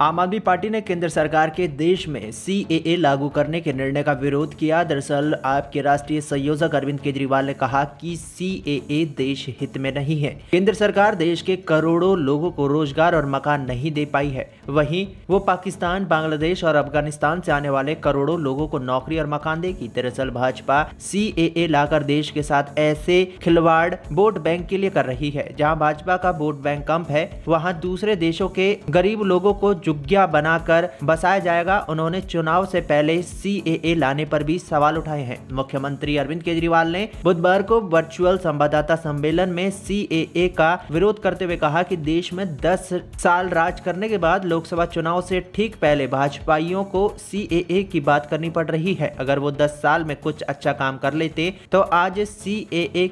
आम आदमी पार्टी ने केंद्र सरकार के देश में सी लागू करने के निर्णय का विरोध किया दरअसल आपके राष्ट्रीय संयोजक अरविंद केजरीवाल ने कहा कि सी देश हित में नहीं है केंद्र सरकार देश के करोड़ों लोगों को रोजगार और मकान नहीं दे पाई है वहीं वो पाकिस्तान बांग्लादेश और अफगानिस्तान से आने वाले करोड़ों लोगों को नौकरी और मकान देगी दरअसल भाजपा सी लाकर देश के साथ ऐसे खिलवाड़ वोट बैंक के लिए कर रही है जहाँ भाजपा का वोट बैंक कम है वहाँ दूसरे देशों के गरीब लोगों को जुग्या बनाकर बसाया जाएगा उन्होंने चुनाव से पहले सी लाने पर भी सवाल उठाए हैं मुख्यमंत्री अरविंद केजरीवाल ने बुधवार को वर्चुअल संवाददाता सम्मेलन में सी का विरोध करते हुए कहा कि देश में 10 साल राज करने के बाद लोकसभा चुनाव से ठीक पहले भाजपाइयों को सी की बात करनी पड़ रही है अगर वो 10 साल में कुछ अच्छा काम कर लेते तो आज सी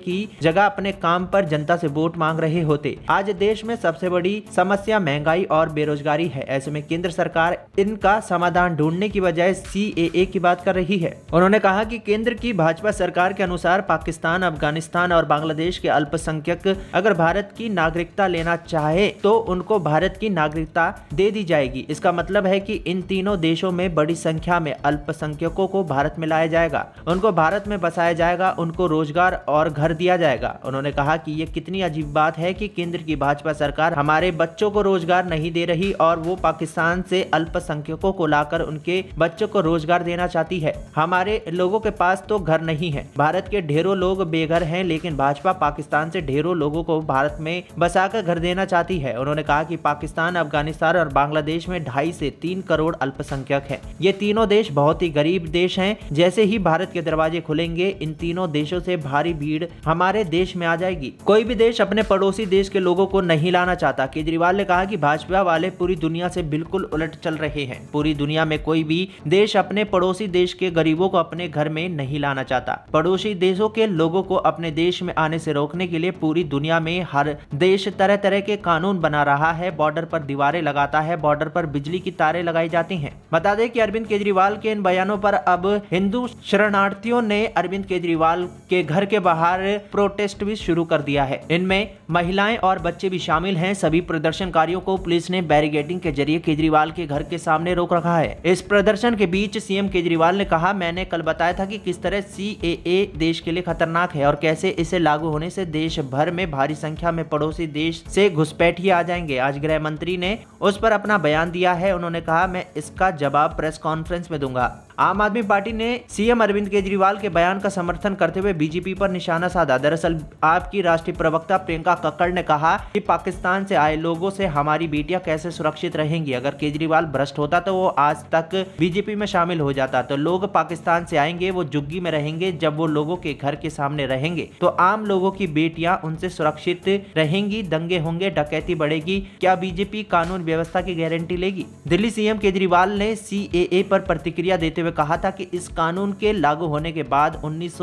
की जगह अपने काम पर जनता से वोट मांग रहे होते आज देश में सबसे बड़ी समस्या महंगाई और बेरोजगारी है ऐसे ऐसे में केंद्र सरकार इनका समाधान ढूंढने की बजाय सी की बात कर रही है उन्होंने कहा कि केंद्र की भाजपा सरकार के अनुसार पाकिस्तान अफगानिस्तान और बांग्लादेश के अल्पसंख्यक अगर भारत की नागरिकता लेना चाहे तो उनको भारत की नागरिकता दे दी जाएगी इसका मतलब है कि इन तीनों देशों में बड़ी संख्या में अल्पसंख्यकों को भारत में लाया जाएगा उनको भारत में बसाया जाएगा उनको रोजगार और घर दिया जाएगा उन्होंने कहा कि ये कितनी अजीब बात है कि केंद्र की भाजपा सरकार हमारे बच्चों को रोजगार नहीं दे रही और वो पाकिस्तान से अल्पसंख्यकों को लाकर उनके बच्चों को रोजगार देना चाहती है हमारे लोगों के पास तो घर नहीं है भारत के ढेरों लोग बेघर हैं लेकिन भाजपा पाकिस्तान से ढेरों लोगों को भारत में बसाकर घर देना चाहती है उन्होंने कहा कि पाकिस्तान अफगानिस्तान और बांग्लादेश में ढाई से तीन करोड़ अल्पसंख्यक है ये तीनों देश बहुत ही गरीब देश है जैसे ही भारत के दरवाजे खुलेंगे इन तीनों देशों से भारी भीड़ हमारे देश में आ जाएगी कोई भी देश अपने पड़ोसी देश के लोगों को नहीं लाना चाहता केजरीवाल ने कहा कि भाजपा वाले पूरी दुनिया से से बिल्कुल उलट चल रहे हैं पूरी दुनिया में कोई भी देश अपने पड़ोसी देश के गरीबों को अपने घर में नहीं लाना चाहता पड़ोसी देशों के लोगों को अपने देश में आने से रोकने के लिए पूरी दुनिया में हर देश तरह तरह के कानून बना रहा है बॉर्डर पर दीवारें लगाता है बॉर्डर पर बिजली की तारे लगाई जाती है बता दें की अरविंद केजरीवाल के इन बयानों पर अब हिंदू शरणार्थियों ने अरविंद केजरीवाल के घर के बाहर प्रोटेस्ट भी शुरू कर दिया है इनमें महिलाएं और बच्चे भी शामिल हैं सभी प्रदर्शनकारियों को पुलिस ने बैरिगेडिंग के जरिए जरिए केजरीवाल के घर के सामने रोक रखा है इस प्रदर्शन के बीच सीएम केजरीवाल ने कहा मैंने कल बताया था कि किस तरह सी देश के लिए खतरनाक है और कैसे इसे लागू होने से देश भर में भारी संख्या में पड़ोसी देश से ही आ जाएंगे आज गृह मंत्री ने उस पर अपना बयान दिया है उन्होंने कहा मैं इसका जवाब प्रेस कॉन्फ्रेंस में दूंगा आम आदमी पार्टी ने सीएम अरविंद केजरीवाल के बयान का समर्थन करते हुए बीजेपी पर निशाना साधा दरअसल आपकी राष्ट्रीय प्रवक्ता प्रियंका कक्कड़ ने कहा कि पाकिस्तान से आए लोगों से हमारी बेटियां कैसे सुरक्षित रहेंगी अगर केजरीवाल भ्रष्ट होता तो वो आज तक बीजेपी में शामिल हो जाता तो लोग पाकिस्तान से आएंगे वो जुग्गी में रहेंगे जब वो लोगों के घर के सामने रहेंगे तो आम लोगों की बेटियां उनसे सुरक्षित रहेंगी दंगे होंगे डकैती बढ़ेगी क्या बीजेपी कानून व्यवस्था की गारंटी लेगी दिल्ली सीएम केजरीवाल ने सी पर प्रतिक्रिया देते हुए में कहा था कि इस कानून के लागू होने के बाद उन्नीस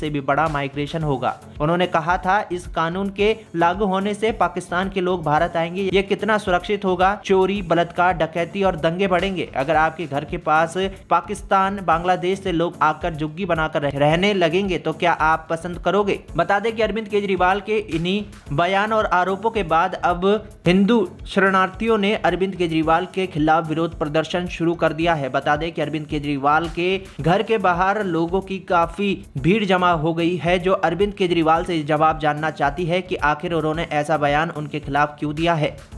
से भी बड़ा माइग्रेशन होगा उन्होंने कहा था इस कानून के लागू होने से पाकिस्तान के लोग भारत आएंगे ये कितना सुरक्षित होगा चोरी बलात्कार डकैती और दंगे बढ़ेंगे अगर आपके घर के पास पाकिस्तान बांग्लादेश से लोग आकर झुग्गी बनाकर रहने लगेंगे तो क्या आप पसंद करोगे बता दें कि अरविंद केजरीवाल के इन्हीं बयान और आरोपों के बाद अब हिंदू शरणार्थियों ने अरविंद केजरीवाल के खिलाफ विरोध प्रदर्शन शुरू कर दिया है बता दें कि अरविंद केजरीवाल केजरीवाल के घर के बाहर लोगों की काफी भीड़ जमा हो गई है जो अरविंद केजरीवाल से जवाब जानना चाहती है कि आखिर उन्होंने ऐसा बयान उनके खिलाफ क्यों दिया है